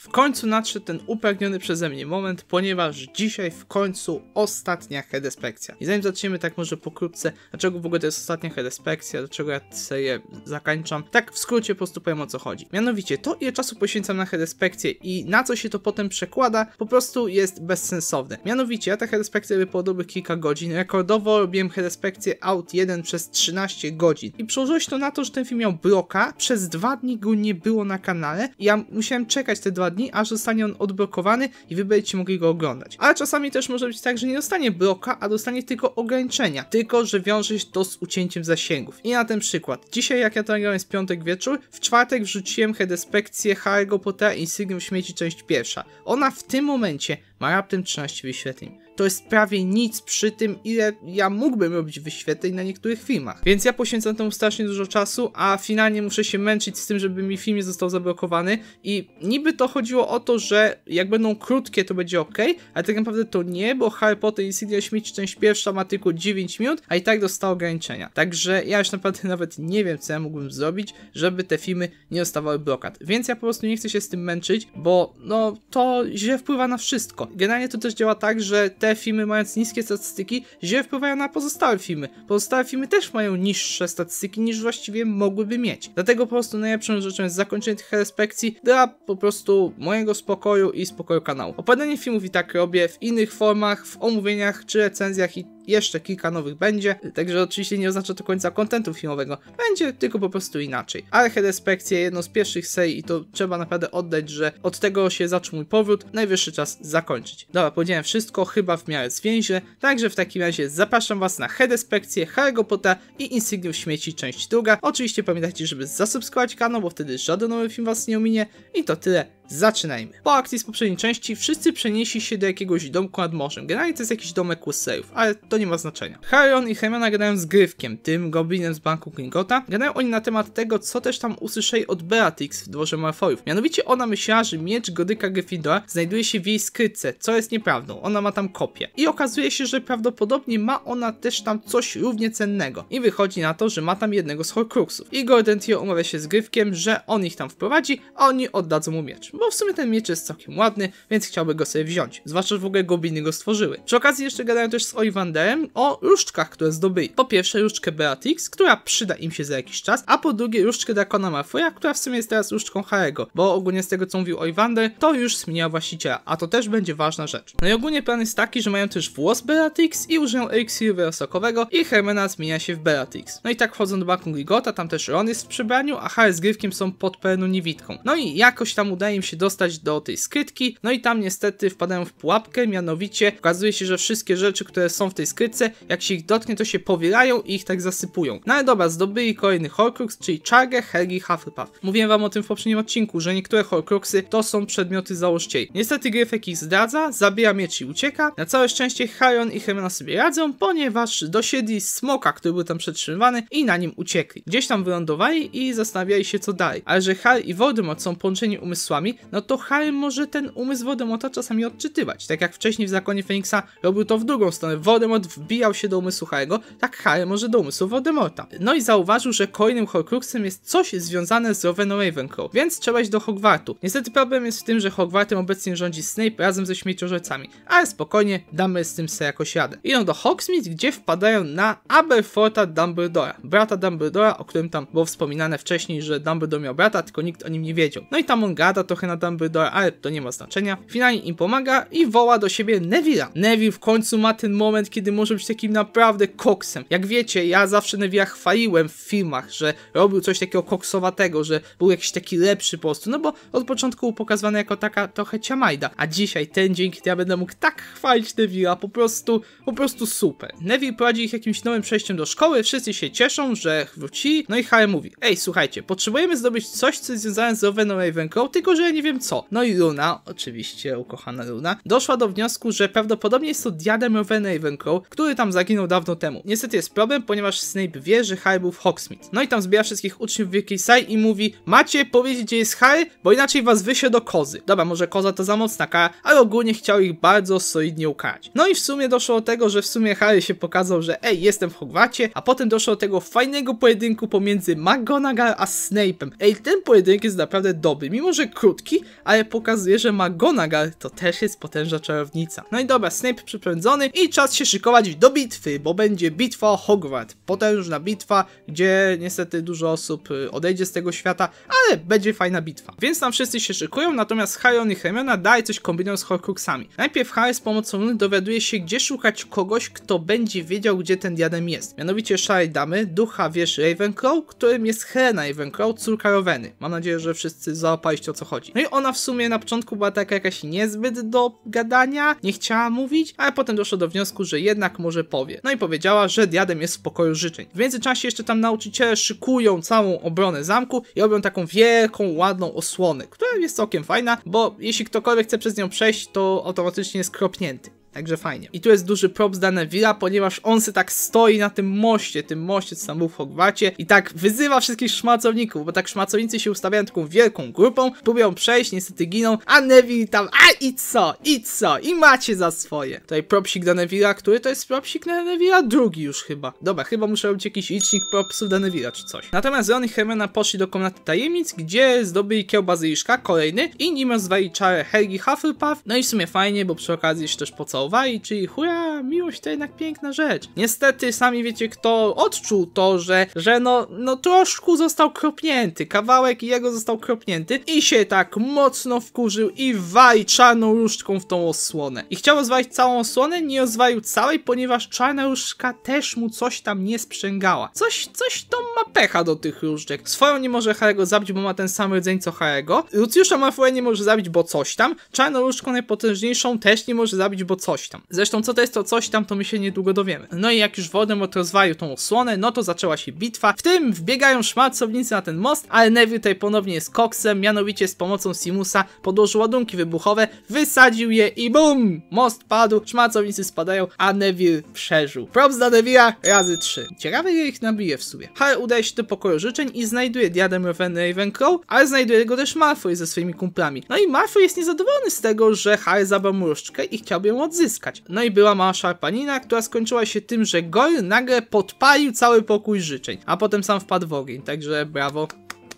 W końcu nadszedł ten upragniony przeze mnie moment, ponieważ dzisiaj w końcu ostatnia hedespekcja. I zanim zaczniemy tak może pokrótce, dlaczego w ogóle to jest ostatnia hedespekcja, dlaczego ja je zakończam, tak w skrócie po prostu powiem o co chodzi. Mianowicie to ile czasu poświęcam na hedespekcję i na co się to potem przekłada, po prostu jest bezsensowne. Mianowicie ja ta hedespekcje robię dobrych kilka godzin, rekordowo robiłem hedespekcję out 1 przez 13 godzin. I przełożyłeś to na to, że ten film miał bloka, przez dwa dni go nie było na kanale i ja musiałem czekać te dwa dni, aż zostanie on odblokowany i wy będziecie mogli go oglądać. Ale czasami też może być tak, że nie dostanie bloka, a dostanie tylko ograniczenia, tylko że wiąże się to z ucięciem zasięgów. I na ten przykład. Dzisiaj jak ja to nagrałem jest piątek wieczór, w czwartek wrzuciłem hedespekcję Harry'ego Pottera Insignium Śmieci część pierwsza. Ona w tym momencie ma raptem 13 wyświetleń. To jest prawie nic przy tym, ile ja mógłbym robić wyświetleń na niektórych filmach. Więc ja poświęcam temu strasznie dużo czasu, a finalnie muszę się męczyć z tym, żeby mi film nie został zablokowany i niby to chodziło o to, że jak będą krótkie, to będzie ok, ale tak naprawdę to nie, bo Harry Potter i Sydney Śmieci część pierwsza ma tylko 9 minut, a i tak dostała ograniczenia. Także ja już naprawdę nawet nie wiem, co ja mógłbym zrobić, żeby te filmy nie dostawały blokad. Więc ja po prostu nie chcę się z tym męczyć, bo no to źle wpływa na wszystko generalnie to też działa tak, że te filmy mając niskie statystyki, źle wpływają na pozostałe filmy. Pozostałe filmy też mają niższe statystyki niż właściwie mogłyby mieć. Dlatego po prostu najlepszą rzeczą jest zakończenie tych respekcji dla po prostu mojego spokoju i spokoju kanału. Opadanie filmów i tak robię w innych formach, w omówieniach czy recenzjach i jeszcze kilka nowych będzie, także oczywiście nie oznacza to końca kontentu filmowego. Będzie tylko po prostu inaczej. Ale Hedespectie, jedno z pierwszych serii i to trzeba naprawdę oddać, że od tego się zaczął mój powrót, najwyższy czas zakończyć. Dobra, powiedziałem wszystko, chyba w miarę zwięźle, także w takim razie zapraszam Was na Hedespectie, Harry'ego Potter i Insygniów Śmieci, część druga. Oczywiście pamiętajcie, żeby zasubskrybować kanał, bo wtedy żaden nowy film Was nie ominie i to tyle. Zaczynajmy. Po akcji z poprzedniej części wszyscy przenieśli się do jakiegoś domku nad morzem. Generalnie to jest jakiś domek Kusejów, ale to nie ma znaczenia. Harion i Hermiona gadają z Gryfkiem, tym goblinem z banku Gringota. Gadają oni na temat tego, co też tam usłyszeli od Beatrix w dworze Malfoyów. Mianowicie ona myślała, że miecz Godyka Gryffindora znajduje się w jej skrytce, co jest nieprawdą. Ona ma tam kopię. I okazuje się, że prawdopodobnie ma ona też tam coś równie cennego. I wychodzi na to, że ma tam jednego z Horcruxów. I Tio umawia się z Gryfkiem, że on ich tam wprowadzi, a oni oddadzą mu miecz bo w sumie ten miecz jest całkiem ładny, więc chciałby go sobie wziąć. Zwłaszcza, że w ogóle gobliny go stworzyły. Przy okazji jeszcze gadają też z Oiwanderem o różdżkach, które zdobyli. Po pierwsze różdżkę Beatrix, która przyda im się za jakiś czas, a po drugie różdżkę Drakona Malfoya, która w sumie jest teraz różdżką Harego, bo ogólnie z tego co mówił Oiwander, to już zmienia właściciela, a to też będzie ważna rzecz. No i ogólnie plan jest taki, że mają też włos Beatrix i użyją eliksiru wyrosokowego i Hermena zmienia się w Beatrix. No i tak wchodzą do banku Ligota, tam też Ron jest w przebraniu, a Harry z Gryfkiem są pod pełną niewidką. No i jakoś tam udaje im się się dostać do tej skrytki, no i tam niestety wpadają w pułapkę, mianowicie okazuje się, że wszystkie rzeczy, które są w tej skrytce, jak się ich dotknie, to się powielają i ich tak zasypują. No ale dobra, zdobyli kolejny Horcrux, czyli Charge, Helgi, Hufflepuff. Mówiłem wam o tym w poprzednim odcinku, że niektóre Horcruxy to są przedmioty załościeli. Niestety Gryfek ich zdradza, zabija miecz i ucieka. Na całe szczęście Harion i Hermiona sobie radzą, ponieważ dosiedli smoka, który był tam przetrzymywany i na nim uciekli. Gdzieś tam wylądowali i zastanawiali się co dalej. Ale że Harry i Voldemort są połączeni umysłami, no to Harry może ten umysł Voldemorta czasami odczytywać. Tak jak wcześniej w Zakonie Feniksa robił to w drugą stronę. Voldemort wbijał się do umysłu Harry'ego, tak Harry może do umysłu Voldemorta. No i zauważył, że kolejnym Horcruxem jest coś związane z Roweną Ravenclaw, więc trzeba iść do Hogwartu. Niestety problem jest w tym, że Hogwartem obecnie rządzi Snape razem ze śmieciorzecami, ale spokojnie, damy z tym sobie jakoś radę. Idą do Hogsmeade, gdzie wpadają na Aberforta Dumbledora, brata Dumbledora, o którym tam było wspominane wcześniej, że Dumbledore miał brata, tylko nikt o nim nie wiedział. No i tam on gada trochę na Dumbledore, ale to nie ma znaczenia. Finalnie im pomaga i woła do siebie Neville'a. Neville w końcu ma ten moment, kiedy może być takim naprawdę koksem. Jak wiecie, ja zawsze Neville'a chwaliłem w filmach, że robił coś takiego koksowatego, że był jakiś taki lepszy po prostu, no bo od początku był pokazywany jako taka trochę ciamajda, a dzisiaj ten dzień, kiedy ja będę mógł tak chwalić Neville'a, po prostu, po prostu super. Neville prowadzi ich jakimś nowym przejściem do szkoły, wszyscy się cieszą, że wrócili, no i Harry mówi, ej słuchajcie, potrzebujemy zdobyć coś, co jest związane z Roweną Ravenclaw, tylko że nie wiem co. No i Luna, oczywiście ukochana Luna, doszła do wniosku, że prawdopodobnie jest to diadem Rowena Ravenclaw, który tam zaginął dawno temu. Niestety jest problem, ponieważ Snape wie, że Harry był w Hogsmeade. No i tam zbiera wszystkich uczniów w Wielkiej Sai i mówi, macie powiedzieć gdzie jest Harry, bo inaczej was wysie do kozy. Dobra, może koza to za mocna kara, ale ogólnie chciał ich bardzo solidnie ukarać. No i w sumie doszło do tego, że w sumie Harry się pokazał, że ej, jestem w Hogwarcie, a potem doszło do tego fajnego pojedynku pomiędzy McGonagall a Snape'em. Ej, ten pojedynek jest naprawdę dobry, mimo że krótki malutki, ale pokazuje, że ma Gonagal, to też jest potężna czarownica. No i dobra, Snape przypędzony i czas się szykować do bitwy, bo będzie bitwa o Hogwarts. Potężna bitwa, gdzie niestety dużo osób y, odejdzie z tego świata, ale będzie fajna bitwa. Więc tam wszyscy się szykują, natomiast Harry i Hermiona dalej coś kombinują z Horcruxami. Najpierw Harry z pomocą Luny dowiaduje się, gdzie szukać kogoś, kto będzie wiedział, gdzie ten diadem jest. Mianowicie Szarej Damy, ducha wiesz Ravenclaw, którym jest Helena Ravenclaw, córka Roweny. Mam nadzieję, że wszyscy załapaliście o co chodzi chodzi. No i ona w sumie na początku była taka jakaś niezbyt do gadania, nie chciała mówić, ale potem doszło do wniosku, że jednak może powie. No i powiedziała, że diadem jest w pokoju życzeń. W międzyczasie jeszcze tam nauczyciele szykują całą obronę zamku i robią taką wielką, ładną osłonę, która jest całkiem fajna, bo jeśli ktokolwiek chce przez nią przejść, to automatycznie jest kropnięty. Także fajnie. I tu jest duży props dla Neville'a, ponieważ on se tak stoi na tym moście, tym moście, co tam był w Hogwarcie i tak wyzywa wszystkich szmacowników, bo tak szmacownicy się ustawiają taką wielką grupą, próbują przejść, niestety giną, a Neville tam, a i co, i co, i macie za swoje. Tutaj propsik dla Neville'a, który to jest propsik na Neville'a? Drugi już chyba. Dobra, chyba muszę robić jakiś licznik propsów dla Neville'a czy coś. Natomiast Ron i Hermiona poszli do komnaty tajemnic, gdzie zdobyli kieł bazyliszka, kolejny, i nim rozwali czarę Helgi Hufflepuff, no i w sumie fajnie, bo przy okazji się też po co zauwali, czyli hura, miłość to jednak piękna rzecz. Niestety, sami wiecie kto odczuł to, że, że no, no troszkę został kropnięty, kawałek jego został kropnięty i się tak mocno wkurzył i wali czarną różdżką w tą osłonę. I chciał rozwalić całą osłonę, nie rozwalił całej, ponieważ czarna różdżka też mu coś tam nie sprzęgała. Coś, coś to ma pecha do tych różdżek. Swoją nie może Harego zabić, bo ma ten sam rdzeń co Harego. ma Malfoy nie może zabić, bo coś tam. Czarną różdżką najpotężniejszą też nie może zabić, bo coś coś tam. Zresztą co to jest to coś tam, to my się niedługo dowiemy. No i jak już od rozwaju tą osłonę, no to zaczęła się bitwa, w tym wbiegają szmalcownicy na ten most, ale Neville tutaj ponownie jest koksem, mianowicie z pomocą Simusa podłożył ładunki wybuchowe, wysadził je i bum! Most padł, szmalcownicy spadają, a Neville przeżył. Props dla Neville'a razy 3. Ciekawe ile ich nabije w sumie. Harry udaje się do pokoju życzeń i znajduje diadem Raven Ravenclaw, ale znajduje go też Malfoy ze swoimi kumplami. No i Malfoy jest niezadowolony z tego, że Harry zabrał mróżdżkę i chciałby ją odzyskać odzyskać. No i była mała szarpanina, która skończyła się tym, że Gor nagle podpalił cały pokój życzeń, a potem sam wpadł w ogień, także brawo.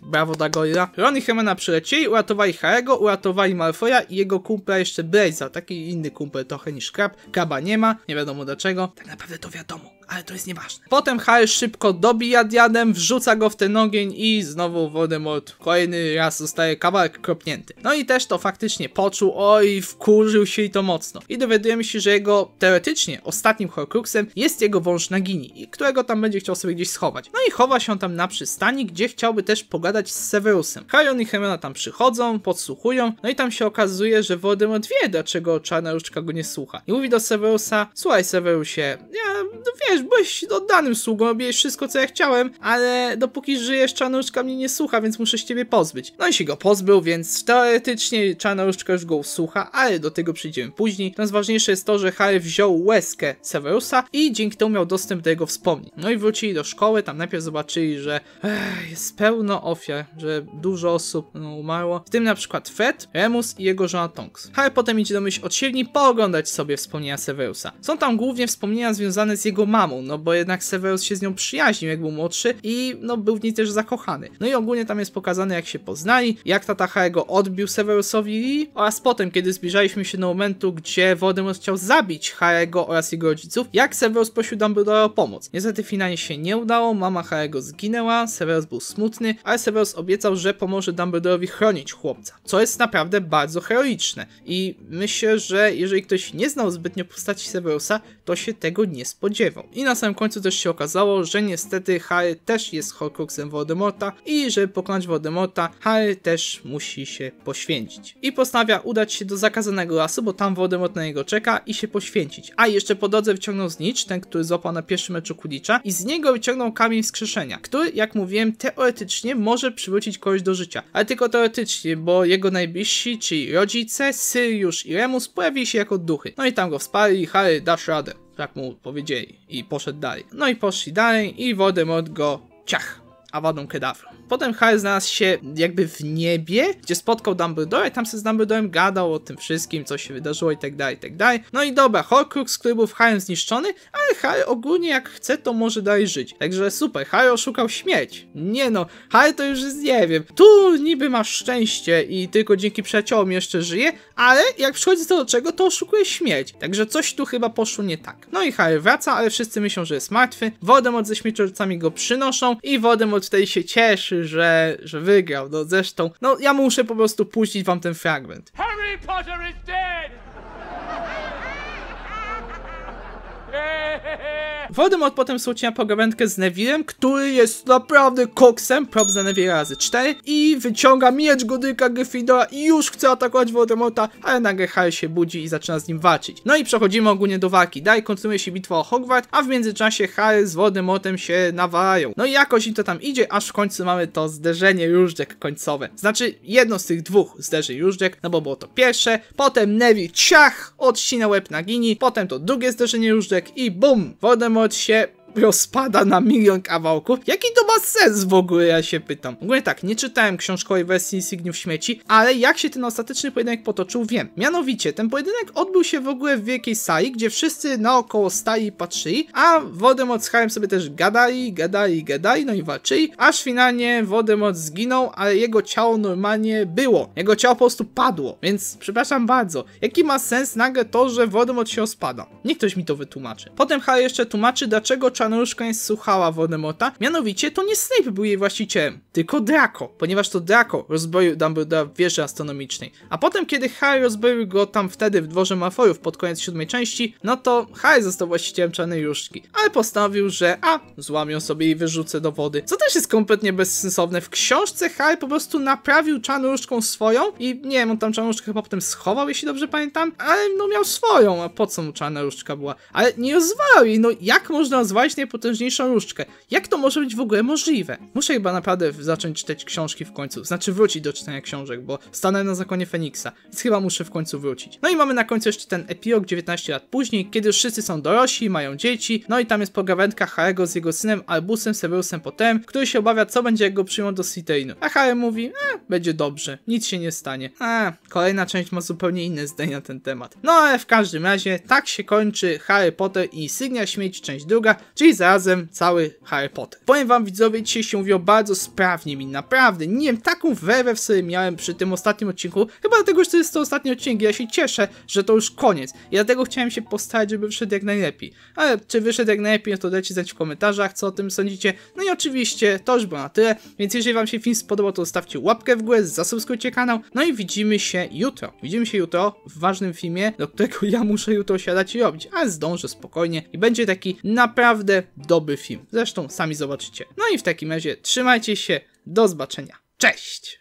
Brawo dla Gorilla. Ron i Hermana przylecieli, uratowali Harego, uratowali Malfoya i jego kumpla jeszcze Blaze'a, taki inny kumpel trochę niż Krab. Kraba nie ma, nie wiadomo dlaczego. Tak naprawdę to wiadomo ale to jest nieważne. Potem Hal szybko dobija Diadem, wrzuca go w ten ogień i znowu Voldemort kolejny raz zostaje kawałek kropnięty. No i też to faktycznie poczuł, oj, wkurzył się i to mocno. I dowiadujemy się, że jego teoretycznie ostatnim Horcruxem jest jego wąż Nagini, którego tam będzie chciał sobie gdzieś schować. No i chowa się on tam na przystani, gdzie chciałby też pogadać z Severusem. Harion i Hermiona tam przychodzą, podsłuchują, no i tam się okazuje, że Voldemort wie, dlaczego Czarna Różdżka go nie słucha. I mówi do Severusa, słuchaj Severusie, ja wiesz, byłeś oddanym sługą, robiłeś wszystko, co ja chciałem, ale dopóki żyjesz, czarnuszka mnie nie słucha, więc muszę się ciebie pozbyć. No i się go pozbył, więc teoretycznie czarnuszka już go usłucha, ale do tego przyjdziemy później. Natomiast ważniejsze jest to, że Harry wziął łezkę Severusa i dzięki temu miał dostęp do jego wspomnień. No i wrócili do szkoły, tam najpierw zobaczyli, że ech, jest pełno ofiar, że dużo osób no, umarło, w tym na przykład Fred, Remus i jego żona Tonks. Harry potem idzie do myśl od siewni pooglądać sobie wspomnienia Severusa. Są tam głównie wspomnienia związane z jego mamą, mamą, no bo jednak Severus się z nią przyjaźnił, jak był młodszy i no był w niej też zakochany. No i ogólnie tam jest pokazane, jak się poznali, jak tata Haego odbił Severusowi oraz potem, kiedy zbliżaliśmy się do momentu, gdzie Voldemort chciał zabić Haego oraz jego rodziców, jak Severus prosił Dumbledore o pomoc. Niestety finalnie się nie udało, mama Haego zginęła, Severus był smutny, ale Severus obiecał, że pomoże Dumbledore'owi chronić chłopca, co jest naprawdę bardzo heroiczne i myślę, że jeżeli ktoś nie znał zbytnio postaci Severusa, to się tego nie spodziewał. I na samym końcu też się okazało, że niestety Harry też jest Horcruxem Voldemorta i żeby pokonać Voldemorta, Harry też musi się poświęcić. I postanawia udać się do zakazanego lasu, bo tam Voldemort na niego czeka i się poświęcić. A jeszcze po drodze wyciągnął nicz, ten, który złapał na pierwszym meczu Kulicza i z niego wyciągnął kamień wskrzeszenia, który, jak mówiłem, teoretycznie może przywrócić kogoś do życia. Ale tylko teoretycznie, bo jego najbliżsi, czyli rodzice, Sirius i Remus pojawili się jako duchy. No i tam go wsparli i Harry dasz radę tak mu powiedzieli i poszedł dalej. No i poszli dalej i Voldemort go ciach, a wadą kedawrą. Potem Harry znalazł się jakby w niebie, gdzie spotkał Dumbledore i tam się z Dumbledorem gadał o tym wszystkim, co się wydarzyło i tak dalej, i tak dalej. No i dobra, Horcrux, który był w Harrym zniszczony, ale Harry ogólnie jak chce, to może dalej żyć. Także super, Harry oszukał śmieć. Nie no, Harry to już jest, nie wiem, tu niby masz szczęście i tylko dzięki przyjaciołom jeszcze żyje, ale jak przychodzi do czego, to oszukuje śmieć. Także coś tu chyba poszło nie tak. No i Harry wraca, ale wszyscy myślą, że jest martwy. Voldemort ze śmierciorcami go przynoszą i Voldemort tej się cieszy, że, że wygrał. No zresztą, no ja muszę po prostu puścić wam ten fragment. Harry Potter is dead! Voldemort potem słucha pogawędkę z Neville'em, który jest naprawdę koksem, prop za Neville razy 4 i wyciąga miecz Godyka Gryffindora i już chce atakować Voldemorta, ale nagle Harry się budzi i zaczyna z nim walczyć. No i przechodzimy ogólnie do walki. Dalej kontynuuje się bitwa o Hogwarts, a w międzyczasie Harry z Voldemortem się nawalają. No i jakoś im to tam idzie, aż w końcu mamy to zderzenie różdżek końcowe. Znaczy jedno z tych dwóch zderzeń różdżek, no bo było to pierwsze, potem Neville ciach odcina łeb Nagini, potem to drugie zderzenie różdżek, i bum! Wodemoc się rozpada na milion kawałków. Jaki to ma sens w ogóle, ja się pytam. W ogóle tak, nie czytałem książkowej wersji Signiów Śmieci, ale jak się ten ostateczny pojedynek potoczył, wiem. Mianowicie, ten pojedynek odbył się w ogóle w wielkiej sali, gdzie wszyscy naokoło stali i patrzyli, a Voldemort z Harrym sobie też gadali, gadali, gadali, no i walczyli, aż finalnie Voldemort zginął, ale jego ciało normalnie było. Jego ciało po prostu padło, więc przepraszam bardzo. Jaki ma sens nagle to, że Voldemort się rozpada? Niech ktoś mi to wytłumaczy. Potem Harry jeszcze tłumaczy, dlaczego no już koniec słuchała Voldemorta. Mianowicie to nie Snape był jej właścicielem, tylko Draco, ponieważ to Draco rozbroił Dumbledore w wieży astronomicznej. A potem, kiedy Harry rozbroił go tam wtedy w dworze Malfoyów pod koniec siódmej części, no to Harry został właścicielem Czarnej Różdżki, ale postanowił, że a, złamię sobie i wyrzucę do wody, co też jest kompletnie bezsensowne. W książce Harry po prostu naprawił Czarną Różdżką swoją i nie wiem, on tam Czarną Różkę chyba potem schował, jeśli dobrze pamiętam, ale no miał swoją, a po co mu Czarna Różka była? Ale nie rozwalał jej, no jak można rozwalić znaleźć najpotężniejszą różdżkę. Jak to może być w ogóle możliwe? Muszę chyba naprawdę zacząć czytać książki w końcu, znaczy wrócić do czytania książek, bo stanę na zakonie Feniksa, więc chyba muszę w końcu wrócić. No i mamy na końcu jeszcze ten epilog 19 lat później, kiedy już wszyscy są dorośli, mają dzieci, no i tam jest pogawędka Harego z jego synem Albusem Severusem Potem, który się obawia, co będzie, jak go przyjmą do Citainu. A Harry mówi, e, będzie dobrze, nic się nie stanie. A, kolejna część ma zupełnie inne zdanie na ten temat. No ale w każdym razie, tak się kończy Harry Potter i Sygnia Śmieci, część druga, czyli zarazem cały Harry Potter. Powiem wam widzowie, dzisiaj się mówiło bardzo sprawnie mi, naprawdę. Nie wiem, taką wewę w sobie miałem przy tym ostatnim odcinku, chyba dlatego, że to jest to ostatni odcinek ja się cieszę, że to już koniec i dlatego chciałem się postarać, żeby wyszedł jak najlepiej. Ale czy wyszedł jak najlepiej, no to dajcie znać w komentarzach, co o tym sądzicie. No i oczywiście to już było na tyle, więc jeżeli wam się film spodobał, to zostawcie łapkę w górę, zasubskrybujcie kanał, no i widzimy się jutro. Widzimy się jutro w ważnym filmie, do którego ja muszę jutro siadać i robić, ale zdążę spokojnie i będzie taki naprawdę naprawdę dobry film. Zresztą sami zobaczycie. No i w takim razie trzymajcie się, do zobaczenia. Cześć!